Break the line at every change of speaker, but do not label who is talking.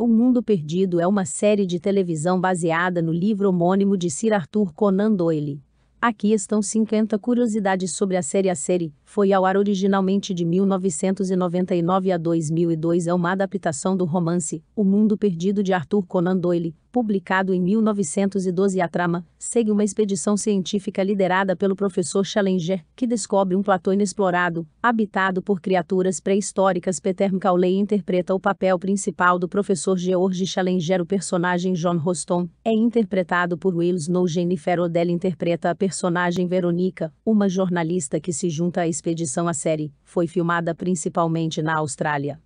O Mundo Perdido é uma série de televisão baseada no livro homônimo de Sir Arthur Conan Doyle. Aqui estão 50 curiosidades sobre a série. A série foi ao ar originalmente de 1999 a 2002. É uma adaptação do romance O Mundo Perdido de Arthur Conan Doyle, publicado em 1912, a trama segue uma expedição científica liderada pelo professor Challenger, que descobre um platô inexplorado, habitado por criaturas pré-históricas. Peter Macaulay interpreta o papel principal do professor George Challenger. O personagem John Roston é interpretado por Will Snow. Jennifer Odell interpreta a personagem Veronica, uma jornalista que se junta à expedição. A série foi filmada principalmente na Austrália.